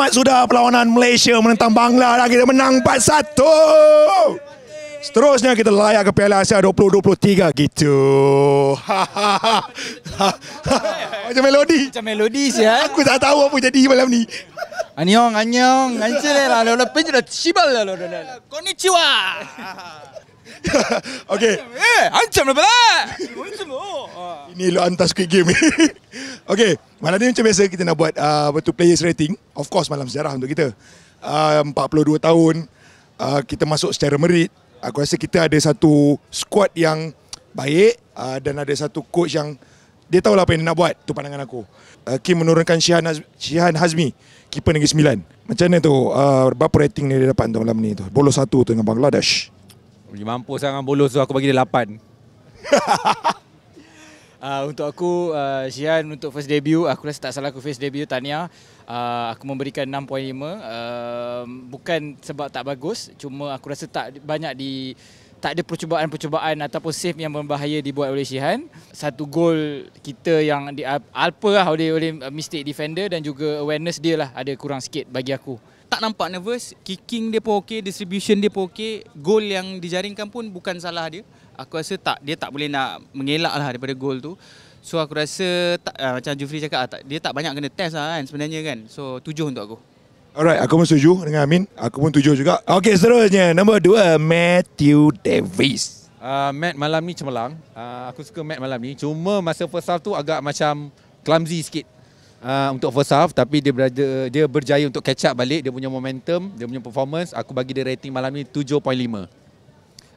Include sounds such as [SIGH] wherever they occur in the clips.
tamat sudah perlawanan Malaysia menentang Bangla dan kita menang 4-1. Seterusnya kita layak ke Piala Asia 2023 gitu. [LAUGHS] Macam melodi. Macam melodi sih. Aku tak tahu apa jadi malam ni. Anyong, anyong, anjir lah. Lepas tu dah cibal lah. Konnichiwa. [LAUGHS] [LAUGHS] okay. Eh, ancam lah balat. Oh, ancam lah. [LAUGHS] Ah. Ini lo hantar squid game ni. [LAUGHS] okay, malam ni macam biasa kita nak buat uh, ah, to players rating. Of course, malam sejarah untuk kita. Ah, uh, 42 tahun, kita masuk secara merit. Aku rasa kita ada satu squad yang baik dan ada satu coach yang dia tahu lah apa yang dia nak buat. Tu pandangan aku. Kim menurunkan Shihan, Haz- Shihan Hazmi, keeper Negeri Sembilan. Macam mana tu, berapa rating dia dapat untuk malam ni tu? Bolo satu tu dengan Bangladesh. Pergi mampu sangat lah bolos tu aku bagi dia 8. uh, [LAUGHS] ah, untuk aku uh, Shihan untuk first debut aku rasa tak salah aku first debut Tania. Uh, aku memberikan 6.5 uh, bukan sebab tak bagus cuma aku rasa tak banyak di tak ada percubaan-percubaan ataupun save yang berbahaya dibuat oleh Sihan. Satu gol kita yang di Alpa lah oleh, oleh mistake defender dan juga awareness dia lah ada kurang sikit bagi aku tak nampak nervous kicking dia pun okey distribution dia pun okey gol yang dijaringkan pun bukan salah dia aku rasa tak dia tak boleh nak mengelak lah daripada gol tu so aku rasa tak, uh, macam Jufri cakap ah, tak, dia tak banyak kena test lah kan sebenarnya kan so tujuh untuk aku Alright, aku pun setuju dengan Amin. Aku pun tujuh juga. Okay, seterusnya. Nombor dua, Matthew Davis. Uh, Matt malam ni cemerlang. Uh, aku suka Matt malam ni. Cuma masa first half tu agak macam clumsy sikit uh, untuk first half tapi dia berada dia berjaya untuk catch up balik dia punya momentum dia punya performance aku bagi dia rating malam ni 7.5 uh,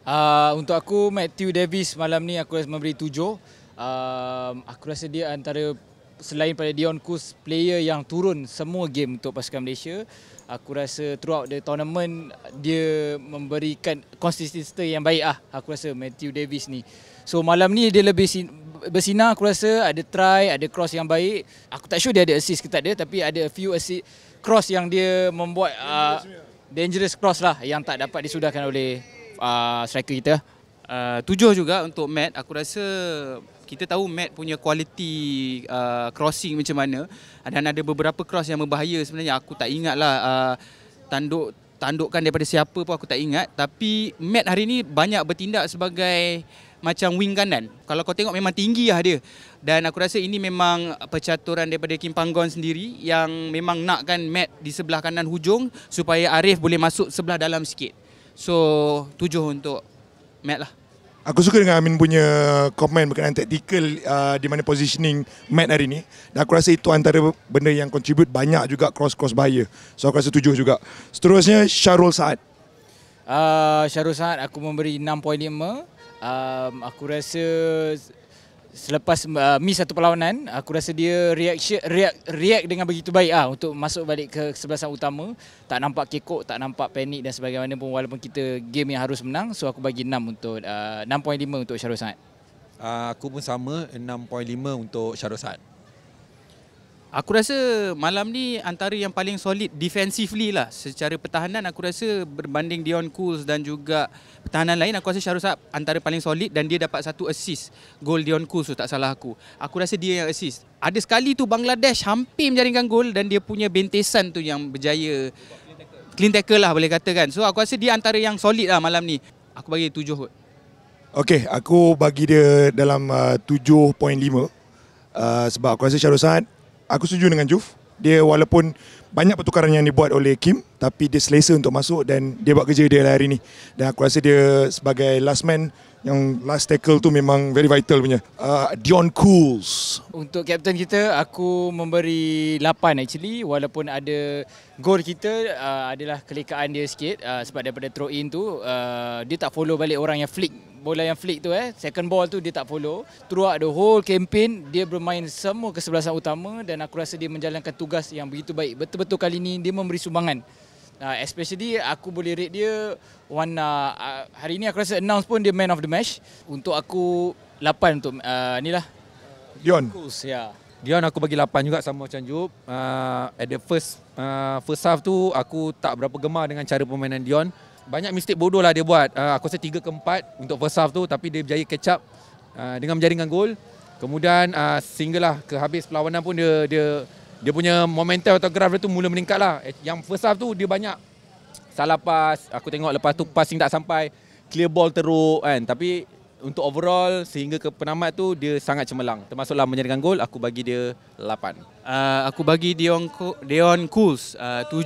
ah, untuk aku Matthew Davis malam ni aku rasa memberi 7 uh, ah, aku rasa dia antara selain pada Dion Kus player yang turun semua game untuk pasukan Malaysia aku rasa throughout the tournament dia memberikan konsistensi yang baik ah aku rasa Matthew Davis ni so malam ni dia lebih bersinar aku rasa ada try ada cross yang baik aku tak sure dia ada assist ke tak dia tapi ada a few assist cross yang dia membuat uh, dangerous cross lah yang tak dapat disudahkan oleh uh, striker kita uh, tujuh juga untuk Matt aku rasa kita tahu Matt punya kualiti uh, crossing macam mana dan ada beberapa cross yang berbahaya sebenarnya aku tak ingatlah uh, tanduk tandukkan daripada siapa pun aku tak ingat tapi Matt hari ni banyak bertindak sebagai macam wing kanan. Kalau kau tengok memang tinggi lah dia. Dan aku rasa ini memang percaturan daripada Kim Panggon sendiri yang memang nakkan Matt di sebelah kanan hujung supaya Arif boleh masuk sebelah dalam sikit. So tujuh untuk Matt lah. Aku suka dengan Amin punya komen berkenaan tactical uh, di mana positioning Matt hari ni dan aku rasa itu antara benda yang contribute banyak juga cross-cross bahaya. So aku rasa setuju juga. Seterusnya Syarul Saad. Uh, ah, Syarul Saad aku memberi 6.5. Um, aku rasa selepas uh, miss satu perlawanan aku rasa dia reaction react react dengan begitu baik ah untuk masuk balik ke kesebelasan utama tak nampak kekok tak nampak panik dan sebagainya pun walaupun kita game yang harus menang so aku bagi 6 untuk uh, 6.5 untuk Syarul uh, aku pun sama 6.5 untuk Syarul Aku rasa malam ni antara yang paling solid defensively lah secara pertahanan aku rasa berbanding Dion Cools dan juga pertahanan lain aku rasa Syarusab antara paling solid dan dia dapat satu assist gol Dion Cools tu tak salah aku. Aku rasa dia yang assist. Ada sekali tu Bangladesh hampir menjaringkan gol dan dia punya bentesan tu yang berjaya clean tackle lah boleh katakan. So aku rasa dia antara yang solid lah malam ni. Aku bagi tujuh kot. Okay, aku bagi dia dalam uh, 7.5 uh, sebab aku rasa Syarul aku setuju dengan Juf. Dia walaupun banyak pertukaran yang dibuat oleh Kim tapi dia selesa untuk masuk dan dia buat kerja dia lah hari ni. Dan aku rasa dia sebagai last man yang last tackle tu memang very vital punya. Uh, Dion Cools. Untuk captain kita, aku memberi 8 actually. Walaupun ada gol kita uh, adalah kelekaan dia sikit. Uh, sebab daripada throw in tu, uh, dia tak follow balik orang yang flick. Bola yang flick tu eh, second ball tu dia tak follow. Throughout the whole campaign, dia bermain semua kesebelasan utama. Dan aku rasa dia menjalankan tugas yang begitu baik. Betul-betul kali ni dia memberi sumbangan uh, especially aku boleh rate dia one uh, hari ni aku rasa announce pun dia man of the match untuk aku 8 untuk uh, ni lah Dion Kukus, yeah. Dion aku bagi 8 juga sama macam Jup uh, at the first uh, first half tu aku tak berapa gemar dengan cara permainan Dion banyak mistake bodoh lah dia buat uh, aku rasa 3 ke 4 untuk first half tu tapi dia berjaya catch up uh, dengan menjaringkan gol kemudian uh, single lah ke habis perlawanan pun dia dia dia punya momentum atau graf dia tu mula meningkat lah. Eh, yang first half tu dia banyak salah pas. Aku tengok lepas tu passing tak sampai. Clear ball teruk kan. Tapi untuk overall sehingga ke penamat tu dia sangat cemerlang. Termasuklah menyerang gol aku bagi dia 8. Uh, ah, aku bagi Dion, Dion Kools uh, 7.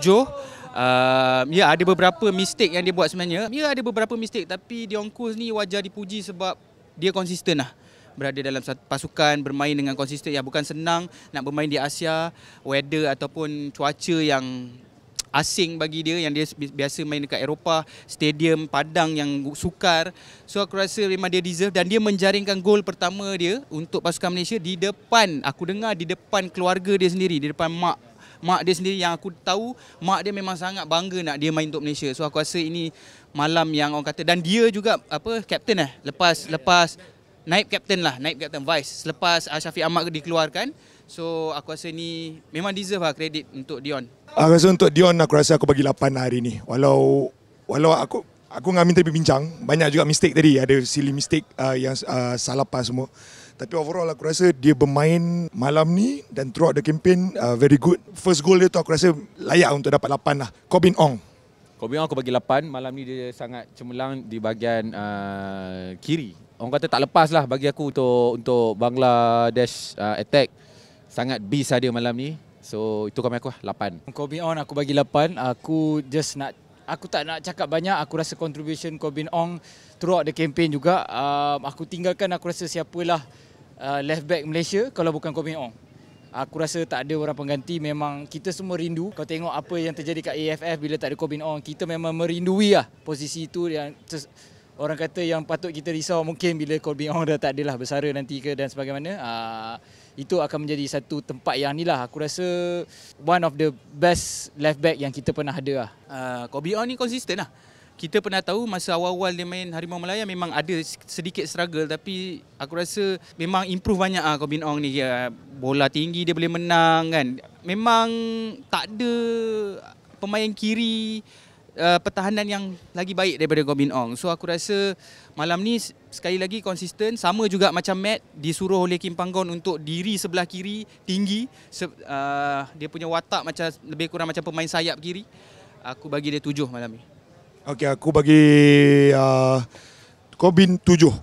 Uh, ya ada beberapa mistake yang dia buat sebenarnya. Ya ada beberapa mistake tapi Dion Kools ni wajar dipuji sebab dia konsisten lah berada dalam satu pasukan bermain dengan konsisten ya bukan senang nak bermain di Asia weather ataupun cuaca yang asing bagi dia yang dia biasa main dekat Eropah stadium padang yang sukar so aku rasa memang dia deserve dan dia menjaringkan gol pertama dia untuk pasukan Malaysia di depan aku dengar di depan keluarga dia sendiri di depan mak mak dia sendiri yang aku tahu mak dia memang sangat bangga nak dia main untuk Malaysia so aku rasa ini malam yang orang kata dan dia juga apa captain eh lepas lepas naib captain lah, naib captain vice selepas uh, Syafiq Ahmad dikeluarkan. So aku rasa ni memang deserve lah kredit untuk Dion. Aku rasa untuk Dion aku rasa aku bagi 8 hari ni. Walau walau aku aku ngamin tadi bincang banyak juga mistake tadi ada silly mistake uh, yang uh, salah pas semua. Tapi overall aku rasa dia bermain malam ni dan throughout the campaign uh, very good. First goal dia tu aku rasa layak untuk dapat 8 lah. Kobin Ong. Kau bilang aku bagi 8, malam ni dia sangat cemerlang di bahagian uh, kiri. Orang kata tak lepas lah bagi aku untuk untuk Bangladesh uh, attack. Sangat beast dia malam ni. So itu kami aku lah, 8. Kobe on aku bagi 8. Aku just nak aku tak nak cakap banyak aku rasa contribution Corbin Ong throughout the campaign juga uh, aku tinggalkan aku rasa siapalah uh, left back Malaysia kalau bukan Corbin Ong Aku rasa tak ada orang pengganti Memang kita semua rindu Kau tengok apa yang terjadi kat AFF Bila tak ada Corbin Ong Kita memang merindui lah Posisi itu yang Orang kata yang patut kita risau mungkin bila Corbin Ong dah tak adalah bersara nanti ke dan sebagainya. Ah, itu akan menjadi satu tempat yang inilah aku rasa one of the best left back yang kita pernah ada lah. Uh, Corbin Ong ni konsisten lah kita pernah tahu masa awal-awal dia main Harimau Malaya memang ada sedikit struggle tapi aku rasa memang improve banyak ah Corbin Ong ni bola tinggi dia boleh menang kan memang tak ada pemain kiri uh, pertahanan yang lagi baik daripada Corbin Ong so aku rasa malam ni sekali lagi konsisten sama juga macam Matt disuruh oleh Kim Panggon untuk diri sebelah kiri tinggi se- uh, dia punya watak macam lebih kurang macam pemain sayap kiri aku bagi dia tujuh malam ni Okey, aku bagi uh, Corbin 7.5.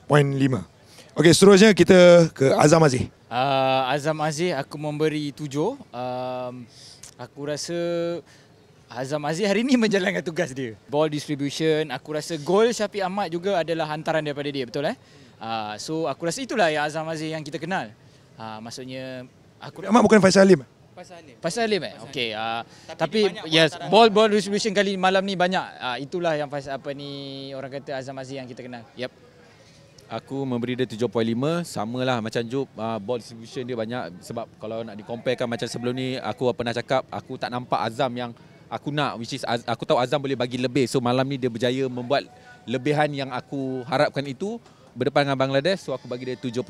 Okey, seterusnya kita ke Azam Aziz. Uh, Azam Aziz, aku memberi 7. Uh, um, aku rasa Azam Aziz hari ini menjalankan tugas dia. Ball distribution, aku rasa gol Syafiq Ahmad juga adalah hantaran daripada dia, betul eh? Uh, so, aku rasa itulah ya Azam Aziz yang kita kenal. Uh, maksudnya, aku... Ahmad bukan Faisal Alim? Pasal Alim. Pasal Alim eh? Pasal okay. Uh, ah, tapi tapi yes, ball ball distribution kali malam ni banyak. Uh, itulah yang pasal apa ni orang kata Azam Aziz yang kita kenal. Yep. Aku memberi dia 7.5 Sama lah macam Jup uh, ah, Ball distribution dia banyak Sebab kalau nak dikomparekan macam sebelum ni Aku pernah cakap Aku tak nampak Azam yang Aku nak which is Aku tahu Azam boleh bagi lebih So malam ni dia berjaya membuat Lebihan yang aku harapkan itu Berdepan dengan Bangladesh So aku bagi dia 7.5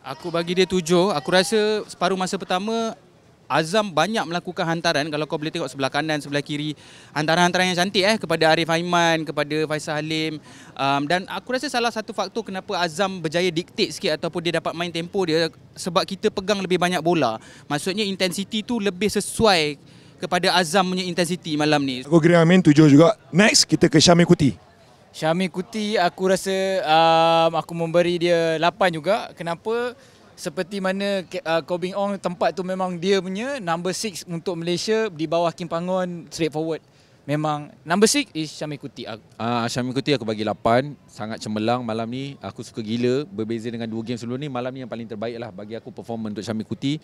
Aku bagi dia 7 Aku rasa separuh masa pertama Azam banyak melakukan hantaran kalau kau boleh tengok sebelah kanan sebelah kiri hantaran-hantaran yang cantik eh kepada Arif Aiman kepada Faisal Halim um, dan aku rasa salah satu faktor kenapa Azam berjaya diktik sikit ataupun dia dapat main tempo dia sebab kita pegang lebih banyak bola maksudnya intensity tu lebih sesuai kepada Azam punya intensity malam ni aku kira Amin tujuh juga next kita ke Syamil Kuti Syamil Kuti aku rasa um, aku memberi dia 8 juga kenapa seperti mana uh, Kobing Ong tempat tu memang dia punya number 6 untuk Malaysia di bawah Kim Pangon straightforward. forward. Memang number 6 is Syamil Kuti. Ah uh, Syamil Kuti aku bagi 8. Sangat cemerlang malam ni. Aku suka gila berbeza dengan dua game sebelum ni. Malam ni yang paling terbaik lah bagi aku performance untuk Syamil Kuti.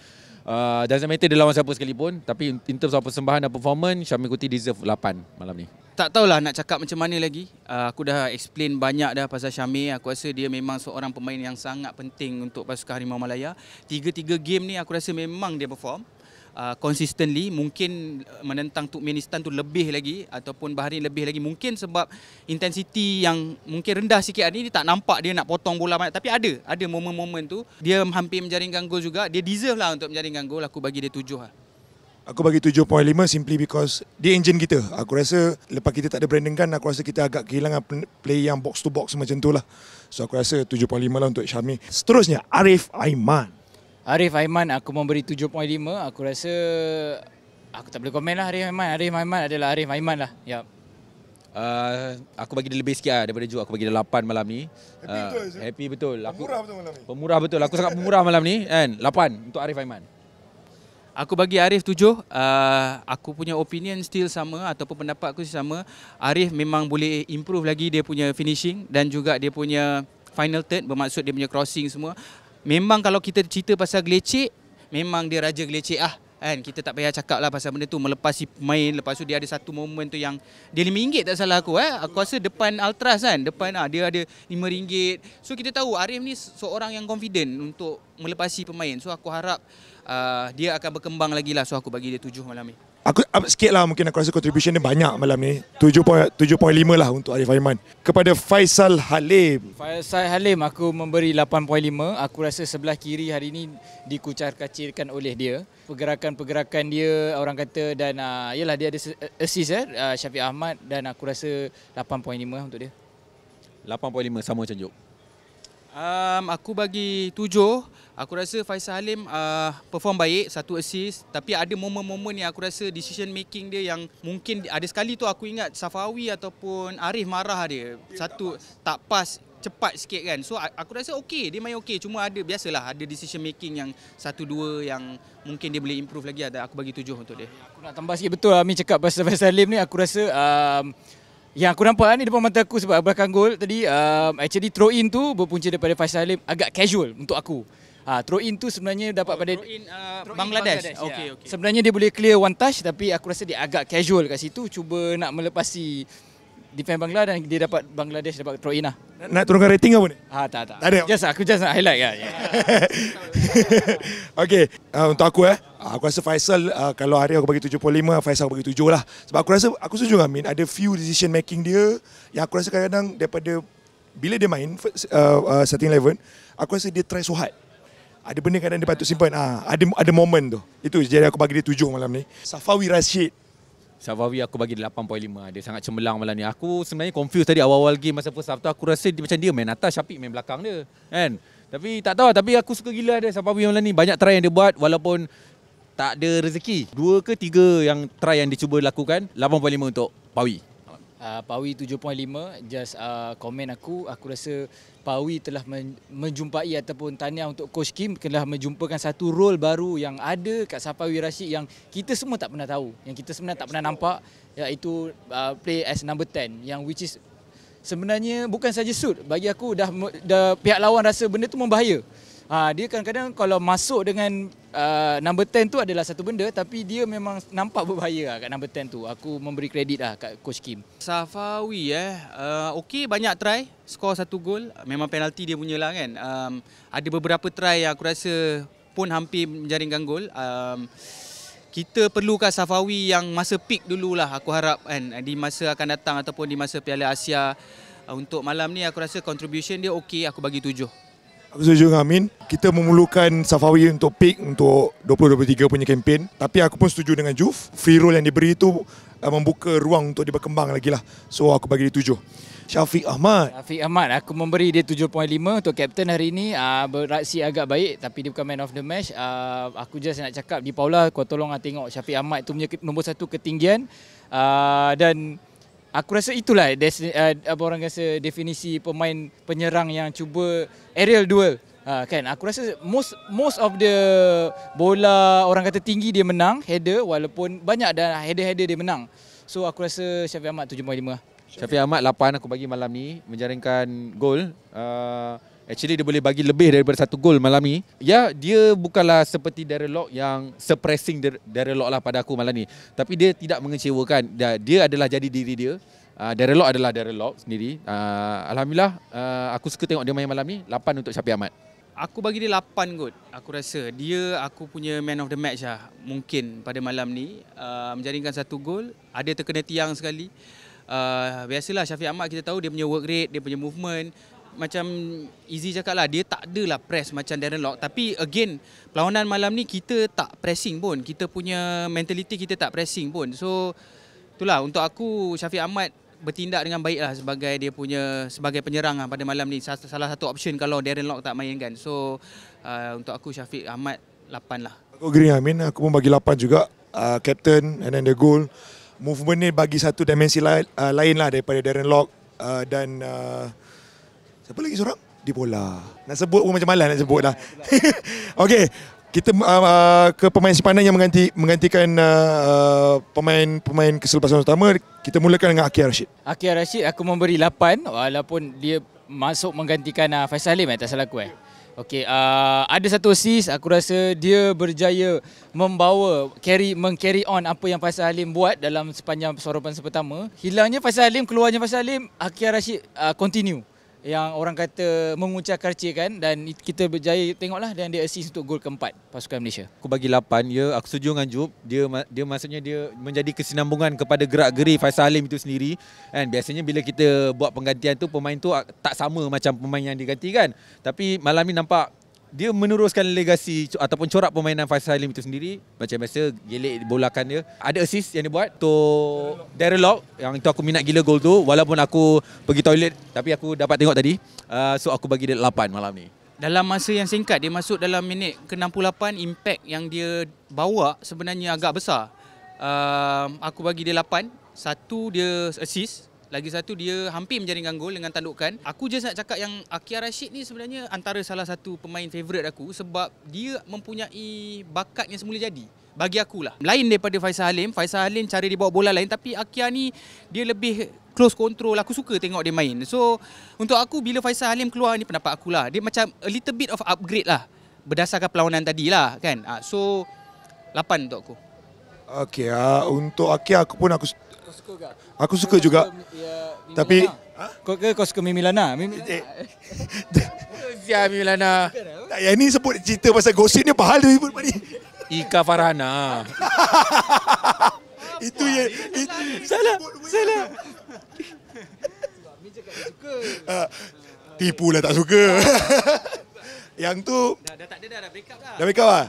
Ah uh, doesn't matter dia lawan siapa sekalipun tapi in terms of persembahan dan performance Syamil Kuti deserve 8 malam ni. Tak tahulah nak cakap macam mana lagi. Uh, aku dah explain banyak dah pasal Syamil. Aku rasa dia memang seorang pemain yang sangat penting untuk pasukan Harimau Malaya. Tiga-tiga game ni aku rasa memang dia perform. Uh, consistently mungkin uh, menentang Turkmenistan tu lebih lagi ataupun Bahrain lebih lagi mungkin sebab intensiti yang mungkin rendah sikit hari ni tak nampak dia nak potong bola banyak tapi ada ada momen-momen tu dia hampir menjaringkan gol juga dia deserve lah untuk menjaringkan gol aku bagi dia tujuh lah Aku bagi 7.5 simply because dia engine kita. Aku rasa lepas kita tak ada Brandon kan, Gunn, aku rasa kita agak kehilangan play yang box to box macam tu lah. So aku rasa 7.5 lah untuk Syami. Seterusnya, Arif Aiman. Arif Aiman aku memberi 7.5 aku rasa aku tak boleh komen lah Arif Aiman Arif Aiman adalah Arif Aiman lah ya yep. Uh, aku bagi dia lebih sikit lah daripada Ju. Aku bagi dia 8 malam ni. Happy uh, betul. Happy betul. Aku, pemurah betul malam ni. Pemurah betul. Aku sangat pemurah malam ni. Kan? 8 untuk Arif Aiman. Aku bagi Arif tujuh. Uh, aku punya opinion still sama ataupun pendapat aku still sama. Arif memang boleh improve lagi dia punya finishing dan juga dia punya final third bermaksud dia punya crossing semua memang kalau kita cerita pasal gelecek memang dia raja gelecek ah kan kita tak payah cakap lah pasal benda tu melepas si pemain lepas tu dia ada satu momen tu yang dia RM5 tak salah aku eh aku rasa depan Altras kan depan ah dia ada RM5 so kita tahu Arif ni seorang yang confident untuk melepasi pemain so aku harap uh, dia akan berkembang lagi lah. So aku bagi dia tujuh malam ni. Aku um, sikit lah mungkin aku rasa contribution dia banyak malam ni. 7.5 lah untuk Arif Aiman. Kepada Faisal Halim. Faisal Halim aku memberi 8.5. Aku rasa sebelah kiri hari ni dikucar kacirkan oleh dia. Pergerakan-pergerakan dia orang kata dan uh, ah, yelah dia ada eh, assist eh, uh, Syafiq Ahmad dan aku rasa 8.5 untuk dia. 8.5 sama macam Jok. Um, aku bagi 7. Aku rasa Faisal Halim uh, perform baik, satu assist. Tapi ada momen-momen yang aku rasa decision making dia yang mungkin ada sekali tu aku ingat Safawi ataupun Arif marah dia. Satu tak pas cepat sikit kan. So aku rasa okey, dia main okey. Cuma ada biasalah ada decision making yang satu dua yang mungkin dia boleh improve lagi ada aku bagi tujuh untuk dia. Aku nak tambah sikit betul Amin cakap pasal Faisal Halim ni aku rasa um, yang aku nampak ni depan mata aku sebab belakang gol tadi um, actually throw in tu berpunca daripada Faisal Halim agak casual untuk aku. Ha, ah, throw in tu sebenarnya dapat oh, pada in, uh, throw in Bangladesh. Ya, okay, okay. Sebenarnya dia boleh clear one touch tapi aku rasa dia agak casual kat situ cuba nak melepasi defend Bangladesh dan dia dapat Bangladesh dapat throw in lah. Nak, nak turunkan rating apa ni? Ah tak tak. tak ada. Just aku just nak highlight lah. [LAUGHS] okay, uh, untuk aku eh. Ah, aku rasa Faisal uh, kalau hari aku bagi 75, Faisal aku bagi 7 lah. Sebab aku rasa aku setuju dengan Min ada few decision making dia yang aku rasa kadang-kadang daripada bila dia main first, uh, uh, starting 11, aku rasa dia try so hard ada benda kadang dia patut simpan. Ah, ha, ada ada moment tu. Itu jadi aku bagi dia tujuh malam ni. Safawi Rashid. Safawi aku bagi 8.5. Dia sangat cemerlang malam ni. Aku sebenarnya confuse tadi awal-awal game masa first half tu aku rasa dia macam dia main atas Syafiq main belakang dia. Kan? Tapi tak tahu lah. tapi aku suka gila dia Safawi malam ni. Banyak try yang dia buat walaupun tak ada rezeki. Dua ke tiga yang try yang dia cuba lakukan 8.5 untuk Pawi uh, Pawi 7.5 just uh, komen aku aku rasa Pawi telah menjumpai ataupun tahniah untuk coach Kim telah menjumpakan satu role baru yang ada kat Safawi Rashid yang kita semua tak pernah tahu yang kita sebenarnya tak pernah nampak iaitu uh, ah, play as number 10 yang which is sebenarnya bukan saja suit bagi aku dah dah pihak lawan rasa benda tu membahaya Ha, dia kadang-kadang kalau masuk dengan uh, number 10 tu adalah satu benda tapi dia memang nampak berbahaya lah kat number 10 tu. Aku memberi kredit lah kat Coach Kim. Safawi eh, uh, okey banyak try, skor satu gol. Memang penalti dia punya lah kan. Um, ada beberapa try yang aku rasa pun hampir menjaringkan gol. Um, kita perlukan Safawi yang masa peak dululah aku harap kan di masa akan datang ataupun di masa Piala Asia untuk malam ni aku rasa contribution dia okey aku bagi tujuh. Aku setuju dengan Amin. Kita memerlukan Safawi untuk pick untuk 2023 punya kempen. Tapi aku pun setuju dengan Juf. Free roll yang diberi itu uh, membuka ruang untuk dia berkembang lagi lah. So aku bagi dia tujuh. Syafiq Ahmad. Syafiq Ahmad, aku memberi dia 7.5 untuk captain hari ini. Uh, beraksi agak baik tapi dia bukan man of the match. Uh, aku just nak cakap di Paula, kau tolonglah tengok Syafiq Ahmad tu punya nombor satu ketinggian. Uh, dan Aku rasa itulah eh, des, uh, eh, apa orang kata definisi pemain penyerang yang cuba aerial duel. Uh, kan aku rasa most most of the bola orang kata tinggi dia menang header walaupun banyak dan header-header dia menang. So aku rasa Syafiq Ahmad 7.5. Syafiq Ahmad 8 aku bagi malam ni menjaringkan gol. Uh, Actually dia boleh bagi lebih daripada satu gol malam ni. Ya, dia bukanlah seperti Daryl Lock yang suppressing Daryl Lock lah pada aku malam ni. Tapi dia tidak mengecewakan. Dia, adalah jadi diri dia. Uh, ah, Daryl Lock adalah Daryl Lock sendiri. Uh, Alhamdulillah, uh, aku suka tengok dia main malam ni. 8 untuk Syafi Ahmad. Aku bagi dia 8 kot. Aku rasa dia aku punya man of the match lah. Mungkin pada malam ni. Uh, menjaringkan satu gol. Ada terkena tiang sekali. Uh, biasalah Syafiq Ahmad kita tahu dia punya work rate, dia punya movement macam Easy cakap lah Dia tak adalah press macam Darren Lock Tapi again Perlawanan malam ni kita tak pressing pun Kita punya mentaliti kita tak pressing pun So Itulah untuk aku Syafiq Ahmad bertindak dengan baik lah sebagai dia punya sebagai penyerang lah pada malam ni salah satu option kalau Darren Lock tak mainkan. so uh, untuk aku Syafiq Ahmad 8 lah aku agree Amin aku pun bagi 8 juga uh, captain and then the goal movement ni bagi satu dimensi lain, uh, lain lah daripada Darren Lock uh, dan uh, Siapa lagi seorang? Di bola. Nak sebut pun macam malas nak sebut dah. [LAUGHS] Okey. Kita uh, uh, ke pemain simpanan yang mengganti, menggantikan pemain-pemain ah, uh, keselepasan utama. Kita mulakan dengan Akhir Rashid. Akhir Rashid, aku memberi 8 walaupun dia masuk menggantikan uh, Faisal Halim eh, tak salah aku eh. Okey, uh, ada satu assist aku rasa dia berjaya membawa carry mengcarry on apa yang Faisal Halim buat dalam sepanjang sorban pertama. Hilangnya Faisal Halim, keluarnya Faisal Halim, Akhir Rashid uh, continue yang orang kata mengucap karcik kan dan kita berjaya tengoklah dan dia assist untuk gol keempat pasukan Malaysia. Aku bagi 8. Ya, aku setuju dengan Jup. Dia dia maksudnya dia menjadi kesinambungan kepada gerak-geri Faisal Halim itu sendiri. Kan biasanya bila kita buat penggantian tu pemain tu tak sama macam pemain yang diganti kan. Tapi malam ni nampak dia meneruskan legasi ataupun corak permainan Faisal Halim itu sendiri. Macam biasa, gelik bolakan dia. Ada assist yang dia buat to Daryl Lock. Yang itu aku minat gila gol tu. Walaupun aku pergi toilet, tapi aku dapat tengok tadi. Uh, so, aku bagi dia 8 malam ni. Dalam masa yang singkat, dia masuk dalam minit ke-68. Impact yang dia bawa sebenarnya agak besar. Uh, aku bagi dia 8. Satu, dia assist. Lagi satu dia hampir menjaringkan gol dengan tandukan. Aku je nak cakap yang Akia Rashid ni sebenarnya antara salah satu pemain favourite aku sebab dia mempunyai bakat yang semula jadi. Bagi aku lah. Lain daripada Faisal Halim. Faisal Halim cari dia bawa bola lain tapi Akia ni dia lebih close control. Aku suka tengok dia main. So untuk aku bila Faisal Halim keluar ni pendapat lah. Dia macam a little bit of upgrade lah. Berdasarkan perlawanan tadi lah kan. Ah, so 8 untuk aku. Okey, uh, untuk Akia aku pun aku suka Aku suka kau juga. ya, Tapi Lana. ha? Kau ke kau suka Mimi Lana? Mimi eh, eh. Lana. [LAUGHS] Siapa Mimi Lana? Tak, yang ni sebut cerita pasal gosip ni pahal tu ibu tadi. Ika Farhana. [LAUGHS] itu ya. It, salah. Salah. Ah, tipu lah tak suka. [LAUGHS] yang tu dah, dah tak ada dah dah break up dah. Dah break up ah?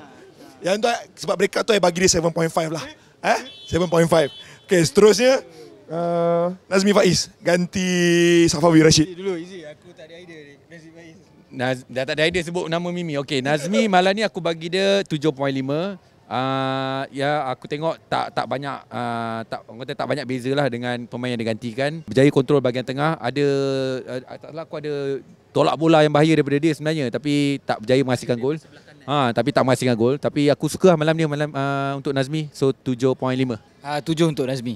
Yang tu eh, sebab break up tu I eh, bagi dia 7.5 lah. Eh? 7.5. Okay, seterusnya uh, Nazmi Faiz ganti Safawi Rashid. Dulu easy, aku tak ada idea Nazmi Faiz. Naz, dah tak ada idea sebut nama Mimi. Okey, Nazmi [LAUGHS] malam ni aku bagi dia 7.5. Uh, ah, ya aku tengok tak tak banyak uh, tak orang kata tak banyak bezalah dengan pemain yang digantikan. Berjaya kontrol bahagian tengah, ada uh, eh, tak salah aku ada tolak bola yang bahaya daripada dia sebenarnya tapi tak berjaya menghasilkan gol. Ha, tapi tak masih dengan gol. Tapi aku suka lah malam ni malam uh, untuk Nazmi. So 7.5. Uh, 7 untuk Nazmi.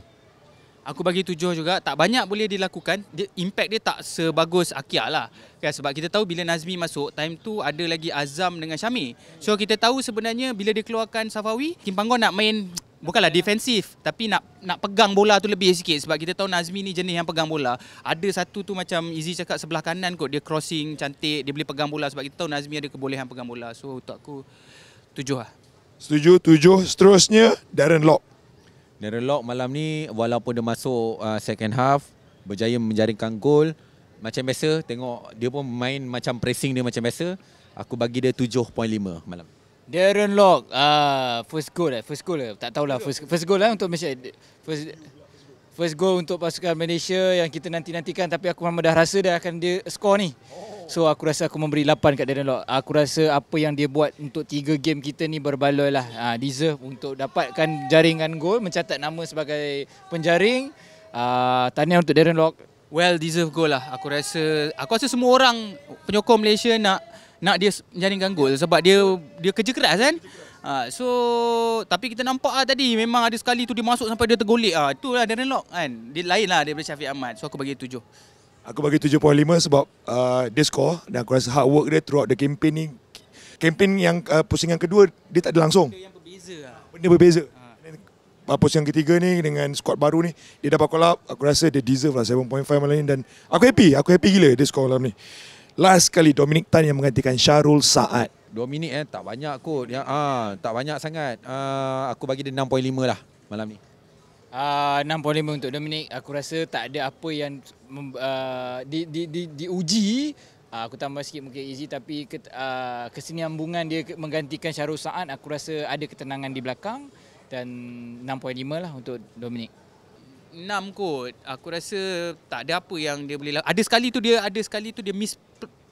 Aku bagi 7 juga. Tak banyak boleh dilakukan. Dia, impact dia tak sebagus Akia lah. Kan, sebab kita tahu bila Nazmi masuk, time tu ada lagi Azam dengan Syami. So kita tahu sebenarnya bila dia keluarkan Safawi, Kim Panggon nak main bukanlah defensif tapi nak nak pegang bola tu lebih sikit sebab kita tahu Nazmi ni jenis yang pegang bola. Ada satu tu macam Izzy cakap sebelah kanan kot dia crossing cantik, dia boleh pegang bola sebab kita tahu Nazmi ada kebolehan pegang bola. So untuk aku tujuh lah. Setuju, tujuh. Seterusnya Darren Lock. Darren Lock malam ni walaupun dia masuk uh, second half berjaya menjaringkan gol macam biasa tengok dia pun main macam pressing dia macam biasa. Aku bagi dia tujuh. lima malam. 7.5. Darren Lock ah first goal eh first goal lah tak tahulah first first goal lah untuk Malaysia first first goal untuk pasukan Malaysia yang kita nanti-nantikan tapi aku memang dah rasa dia akan dia score ni. So aku rasa aku memberi 8 kat Darren Lock. Aku rasa apa yang dia buat untuk tiga game kita ni berbaloi lah. Ha, deserve untuk dapatkan jaringan gol, mencatat nama sebagai penjaring. Ah tahniah untuk Darren Lock. Well deserve goal lah. Aku rasa aku rasa semua orang penyokong Malaysia nak nak dia jaringkan ganggu, sebab dia dia kerja keras kan. Ha, so tapi kita nampak lah tadi memang ada sekali tu dia masuk sampai dia tergolek ah. itulah Darren Lock kan. Dia lain lah daripada Syafiq Ahmad. So aku bagi 7. Aku bagi 7.5 sebab uh, dia score dan aku rasa hard work dia throughout the campaign ni. Campaign yang uh, pusingan kedua dia tak ada langsung. Benda yang berbeza. Lah. Benda berbeza. Ha. Pusingan ketiga ni dengan squad baru ni dia dapat collab aku rasa dia deserve lah 7.5 malam ni dan aku happy aku happy gila dia score malam ni last kali Dominic Tan yang menggantikan Syarul Saad. Dominic eh tak banyak kot. Ya, ah, tak banyak sangat. Ah, aku bagi dia 6.5 lah malam ni. Uh, ah, 6.5 untuk Dominic. Aku rasa tak ada apa yang uh, di, di, di, diuji. Uh, aku tambah sikit mungkin easy tapi ke, uh, kesinambungan dia menggantikan Syarul Saad aku rasa ada ketenangan di belakang dan 6.5 lah untuk Dominic enam kot. Aku rasa tak ada apa yang dia boleh lakukan. Ada sekali tu dia ada sekali tu dia miss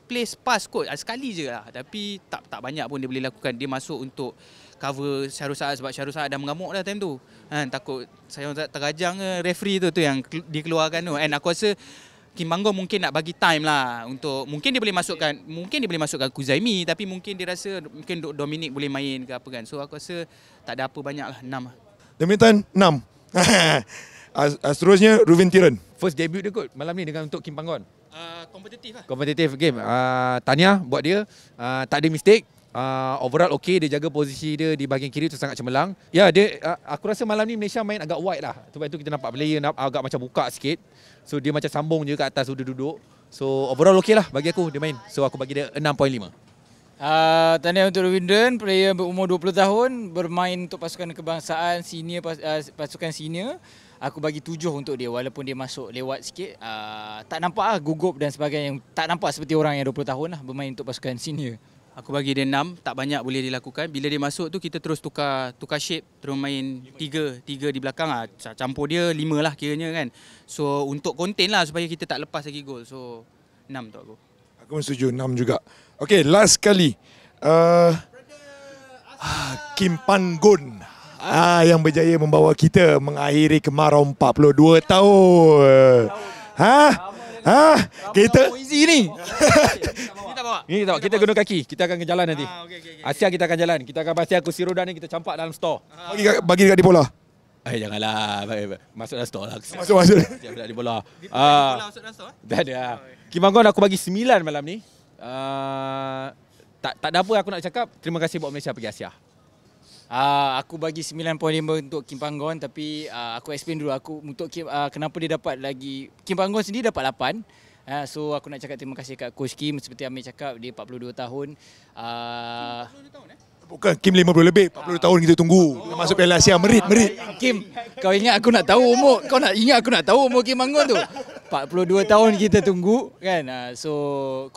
place pass kot. Ah, sekali je lah. Tapi tak tak banyak pun dia boleh lakukan. Dia masuk untuk cover Syarul Saad sebab Syarul Saad dah mengamuk dah time tu. Ha, takut saya tak terajang ke referee tu tu yang dikeluarkan tu. And aku rasa Kim Banggong mungkin nak bagi time lah untuk mungkin dia boleh masukkan mungkin dia boleh masukkan Kuzaimi tapi mungkin dia rasa mungkin Dominic boleh main ke apa kan. So aku rasa tak ada apa banyak lah enam. Demikian [LAUGHS] enam. Uh, seterusnya Ruvin Tiran. First debut dia kot malam ni dengan untuk Kim Panggon. Ah, kompetitif uh, lah. Kompetitif game. Uh, Tahniah buat dia. Uh, tak ada mistake. Uh, overall okey dia jaga posisi dia di bahagian kiri tu sangat cemerlang. Ya yeah, dia uh, aku rasa malam ni Malaysia main agak wide lah. Sebab itu kita nampak player nak, agak macam buka sikit. So dia macam sambung je kat atas sudah duduk. So overall okey lah bagi aku dia main. So aku bagi dia 6.5. Uh, Tanya untuk Rwindon, player berumur 20 tahun, bermain untuk pasukan kebangsaan, senior pas, uh, pasukan senior aku bagi tujuh untuk dia walaupun dia masuk lewat sikit uh, tak nampak lah gugup dan sebagainya tak nampak seperti orang yang 20 tahun lah bermain untuk pasukan senior aku bagi dia enam tak banyak boleh dilakukan bila dia masuk tu kita terus tukar tukar shape terus main tiga tiga di belakang ah campur dia lima lah kiranya kan so untuk konten lah supaya kita tak lepas lagi gol so enam tu aku aku pun setuju enam juga Okay, last kali uh, Kim Pangun ah yang berjaya membawa kita mengakhiri kemarau 42 tahun. Ha? Ha? Kita easy ni. [LAUGHS] Ini tak kita guna kaki. Kita akan ke jalan nanti. Ah, okay, okay, okay. Asia kita akan jalan. Kita akan pasti aku siroda ni kita campak dalam store. Ah. Bagi bagi dekat di bola. Eh janganlah. Masuk dalam store lah. Masuk masuk. Siap dekat di bola. Ah. Di bola masuk dalam store. Eh? Dah aku bagi 9 malam ni. Uh, tak tak ada apa aku nak cakap. Terima kasih buat Malaysia pergi Asia. Ah, aku bagi 9.5 untuk Kim Panggon tapi uh, aku explain dulu aku untuk Kim, uh, kenapa dia dapat lagi Kim Panggon sendiri dapat 8. Uh, so aku nak cakap terima kasih kat coach Kim seperti Amir cakap dia 42 tahun. Uh, 42 tahun eh? Bukan Kim 50 lebih 40 ah. tahun kita tunggu oh. Masuk Piala Asia Merit merit Kim Kau ingat aku nak tahu umur Kau nak ingat aku nak tahu umur Kim Mangun tu 42 tahun kita tunggu kan ah, so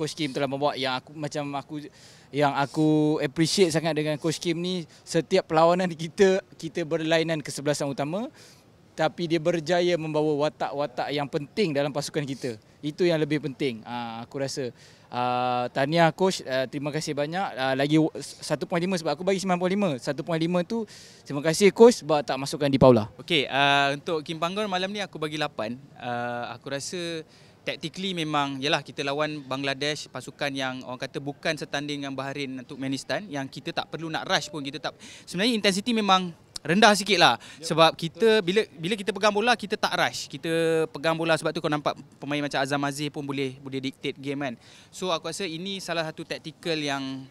coach Kim telah membuat yang aku macam aku yang aku appreciate sangat dengan coach Kim ni setiap perlawanan kita kita berlainan kesebelasan utama tapi dia berjaya membawa watak-watak yang penting dalam pasukan kita itu yang lebih penting ah, aku rasa Ah, tahniah coach uh, terima kasih banyak uh, lagi 1.5 sebab aku bagi 9.5 1.5 tu terima kasih coach sebab tak masukkan di Paula okey uh, untuk Kim Panggon malam ni aku bagi 8 uh, aku rasa tactically memang yalah kita lawan Bangladesh pasukan yang orang kata bukan setanding dengan Bahrain untuk Manistan yang kita tak perlu nak rush pun kita tak sebenarnya intensiti memang rendah sikit lah sebab kita bila bila kita pegang bola kita tak rush kita pegang bola sebab tu kau nampak pemain macam Azam Aziz pun boleh boleh dictate game kan so aku rasa ini salah satu tactical yang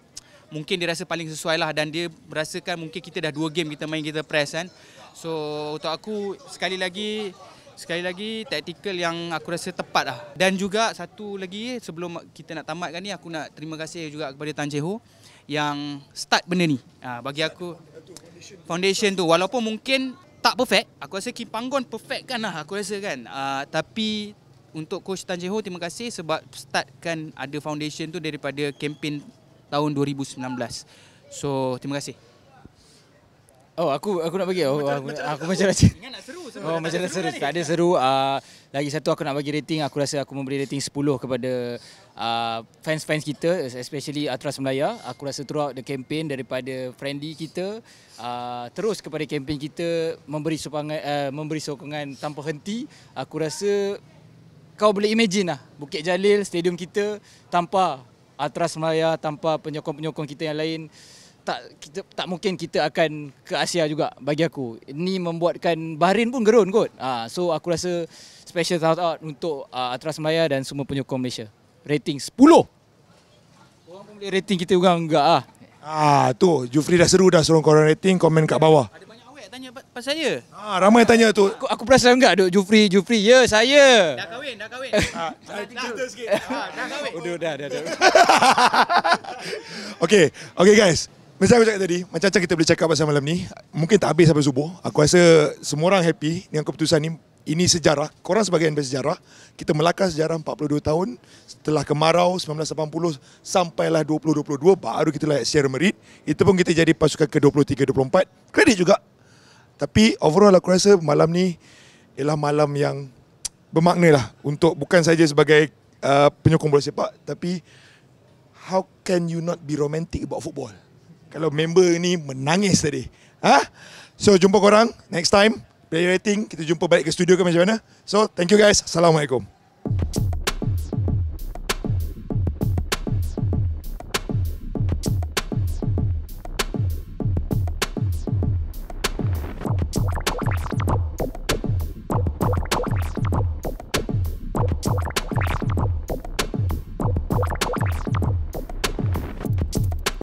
mungkin dia rasa paling sesuai lah dan dia merasakan mungkin kita dah dua game kita main kita press kan so untuk aku sekali lagi sekali lagi tactical yang aku rasa tepat lah dan juga satu lagi sebelum kita nak tamatkan ni aku nak terima kasih juga kepada Tan Cheho yang start benda ni ha, bagi aku foundation tu walaupun mungkin tak perfect aku rasa Kim Panggon perfect kan lah aku rasa kan uh, tapi untuk coach Tan Jeho terima kasih sebab startkan ada foundation tu daripada kempen tahun 2019 so terima kasih Oh aku aku nak bagi oh, aku macam macam, oh, macam, macam, macam, macam, macam, macam, macam, macam, macam, macam, macam, lagi satu aku nak bagi rating, aku rasa aku memberi rating 10 kepada uh, fans-fans kita, especially Atras Melaya. Aku rasa throughout the campaign daripada friendly kita, uh, terus kepada campaign kita memberi sokongan, uh, memberi sokongan tanpa henti. Aku rasa kau boleh imagine lah Bukit Jalil, stadium kita tanpa Atras Melaya, tanpa penyokong-penyokong kita yang lain tak kita tak mungkin kita akan ke Asia juga bagi aku. Ini membuatkan Bahrain pun gerun kot. ha, so aku rasa special shout out untuk uh, Atras Maya dan semua penyokong Malaysia. Rating 10. Orang pun boleh rating kita orang enggak ah. Ha. Ah tu Jufri dah seru dah suruh korang rating komen kat bawah. Ada banyak awek tanya pasal saya. Ah ha, ramai ha, tanya tu. Aku, aku perasan enggak duk Jufri Jufri. Ya yeah, saya. Dah kahwin, dah kahwin. Ha, dah, dah, sikit. Ha, dah kahwin. Udah, dah, dah, dah. [LAUGHS] okay, okay guys. Macam aku cakap tadi, macam-macam kita boleh cakap pasal malam ni. Mungkin tak habis sampai subuh. Aku rasa semua orang happy dengan keputusan ni. Ini sejarah. Korang sebagai NBA sejarah. Kita melakar sejarah 42 tahun. Setelah kemarau 1980 sampailah 2022 baru kita layak Sierra Merit. Itu pun kita jadi pasukan ke-23-24. Kredit juga. Tapi overall aku rasa malam ni ialah malam yang bermakna lah. Untuk bukan saja sebagai uh, penyokong bola sepak. Tapi how can you not be romantic about football? kalau member ni menangis tadi. Ha? So jumpa korang next time. Play rating. Kita jumpa balik ke studio ke macam mana. So thank you guys. Assalamualaikum. Thank you.